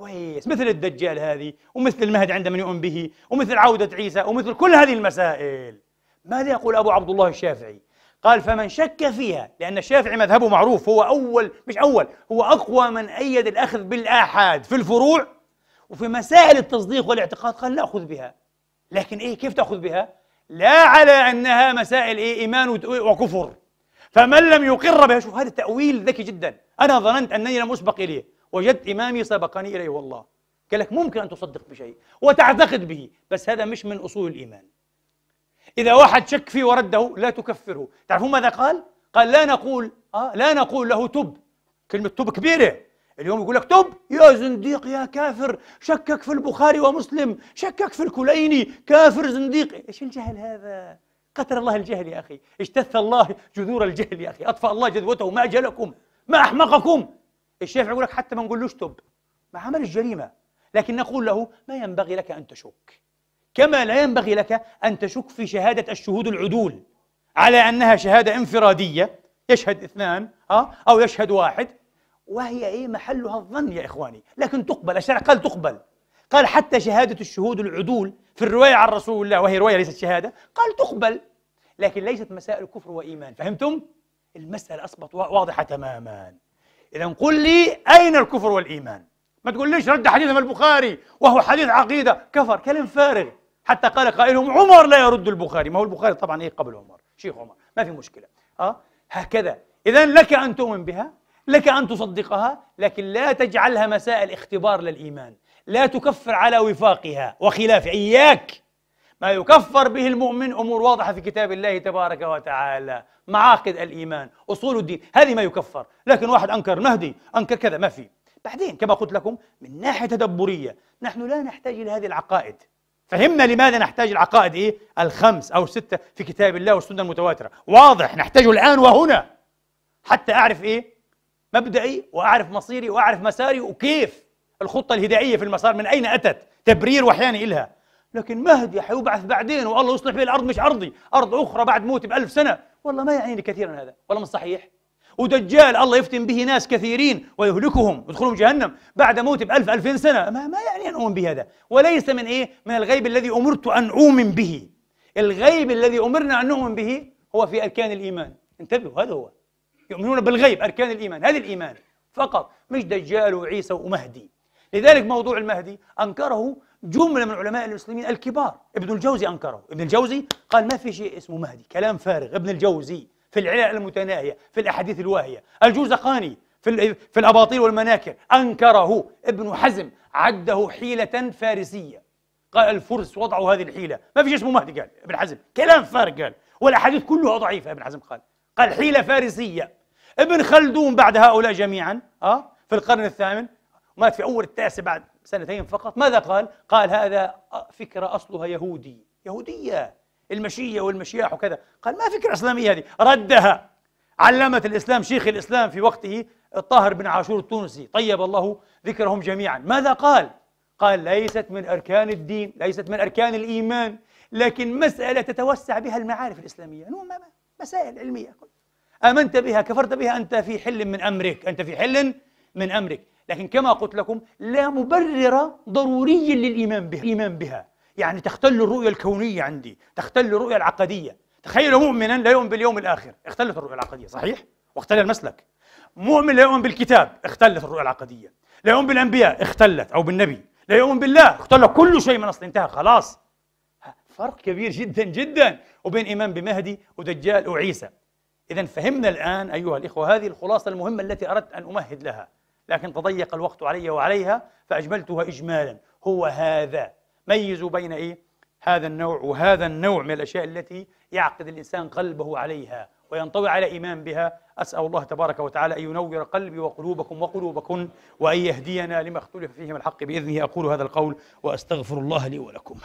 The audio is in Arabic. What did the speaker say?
كويس مثل الدجال هذه ومثل المهد عند من يؤمن به ومثل عودة عيسى ومثل كل هذه المسائل ماذا يقول أبو عبد الله الشافعي قال فمن شك فيها لأن الشافعي مذهبه معروف هو أول مش أول هو أقوى من أيد الأخذ بالآحاد في الفروع وفي مسائل التصديق والاعتقاد قال لا أخذ بها لكن إيه كيف تأخذ بها لا على أنها مسائل إيه إيمان وكفر فمن لم يقر بها شوف هذا تأويل ذكي جدا أنا ظننت أنني لم أسبق إليه وجدت إمامي سبقني إليه والله قال لك ممكن أن تصدق بشيء وتعتقد به بس هذا مش من أصول الإيمان إذا واحد شك فيه ورده لا تكفره تعرفون ماذا قال؟ قال لا نقول آه لا نقول له تب كلمة تب كبيرة اليوم يقول لك تب يا زنديق يا كافر شكك في البخاري ومسلم شكك في الكليني كافر زنديق ايش الجهل هذا قتل الله الجهل يا أخي اجتث الله جذور الجهل يا أخي أطفأ الله جذوته ما أجهلكم ما أحمقكم الشافعي يقول لك حتى ما نقولوش تب ما عمل الجريمة لكن نقول له ما ينبغي لك أن تشك كما لا ينبغي لك أن تشك في شهادة الشهود العدول على أنها شهادة انفرادية يشهد اثنان آه، أو يشهد واحد وهي إيه محلها الظن يا إخواني لكن تقبل الشرع قال تقبل قال حتى شهادة الشهود العدول في الرواية عن رسول الله وهي رواية ليست شهادة قال تقبل لكن ليست مسائل كفر وإيمان فهمتم؟ المسألة أصبحت واضحة تماماً إذا قل لي أين الكفر والإيمان؟ ما تقول ليش رد حديث البخاري وهو حديث عقيدة كفر كلام فارغ حتى قال قائلهم عمر لا يرد البخاري ما هو البخاري طبعا إيه قبل عمر شيخ عمر ما في مشكلة أه هكذا إذا لك أن تؤمن بها لك أن تصدقها لكن لا تجعلها مسائل اختبار للإيمان لا تكفر على وفاقها وخلافها إياك ما يكفر به المؤمن امور واضحه في كتاب الله تبارك وتعالى معاقد الايمان اصول الدين هذه ما يكفر لكن واحد انكر مهدي انكر كذا ما في بعدين كما قلت لكم من ناحيه تدبريه نحن لا نحتاج الى هذه العقائد فهمنا لماذا نحتاج العقائد ايه الخمس او السته في كتاب الله والسنه المتواتره واضح نحتاجه الان وهنا حتى اعرف ايه مبدئي واعرف مصيري واعرف مساري وكيف الخطه الهدائيه في المسار من اين اتت تبرير وحياني الها لكن مهدي حيبعث بعدين والله يصلح به الارض مش ارضي ارض اخرى بعد موتي بألف سنه والله ما يعنيني كثيرا هذا ولا من صحيح ودجال الله يفتن به ناس كثيرين ويهلكهم يدخلهم جهنم بعد موت بألف ألفين سنة ما, ما يعني أن أؤمن بهذا وليس من إيه؟ من الغيب الذي أمرت أن أؤمن به الغيب الذي أمرنا أن نؤمن به هو في أركان الإيمان انتبهوا هذا هو يؤمنون بالغيب أركان الإيمان هذا الإيمان فقط مش دجال وعيسى ومهدي لذلك موضوع المهدي أنكره جملة من علماء المسلمين الكبار ابن الجوزي أنكره ابن الجوزي قال ما في شيء اسمه مهدي كلام فارغ ابن الجوزي في العلل المتناهية في الأحاديث الواهية الجوزقاني في, في الأباطيل والمناكر أنكره ابن حزم عده حيلة فارسية قال الفرس وضعوا هذه الحيلة ما في شيء اسمه مهدي قال ابن حزم كلام فارغ قال والأحاديث كلها ضعيفة ابن حزم قال قال حيلة فارسية ابن خلدون بعد هؤلاء جميعا أه في القرن الثامن مات في أول التاسع بعد سنتين فقط ماذا قال؟ قال هذا فكرة أصلها يهودي يهودية المشية والمشياح وكذا قال ما فكرة إسلامية هذه ردها علمت الإسلام شيخ الإسلام في وقته الطاهر بن عاشور التونسي طيب الله ذكرهم جميعا ماذا قال؟ قال ليست من أركان الدين ليست من أركان الإيمان لكن مسألة تتوسع بها المعارف الإسلامية نعم، مسائل علمية آمنت بها كفرت بها أنت في حل من أمرك أنت في حل من أمرك لكن كما قلت لكم لا مبرر ضروري للإيمان بها الايمان بها يعني تختل الرؤية الكونية عندي تختل الرؤية العقدية تخيل مؤمنا لا يؤمن باليوم الآخر اختلت الرؤية العقدية صحيح؟ واختل المسلك مؤمن لا يؤمن بالكتاب اختلت الرؤية العقدية لا يؤمن بالأنبياء اختلت أو بالنبي لا يؤمن بالله اختل كل شيء من أصل انتهى خلاص فرق كبير جدا جدا وبين إيمان بمهدي ودجال وعيسى إذا فهمنا الآن أيها الإخوة هذه الخلاصة المهمة التي أردت أن أمهد لها لكن تضيق الوقت علي وعليها فأجملتها إجمالا هو هذا ميزوا بين إيه؟ هذا النوع وهذا النوع من الأشياء التي يعقد الإنسان قلبه عليها وينطوي على إيمان بها أسأل الله تبارك وتعالى أن ينور قلبي وقلوبكم وقلوبكن وأن يهدينا لما اختلف فيهم الحق بإذنه أقول هذا القول وأستغفر الله لي ولكم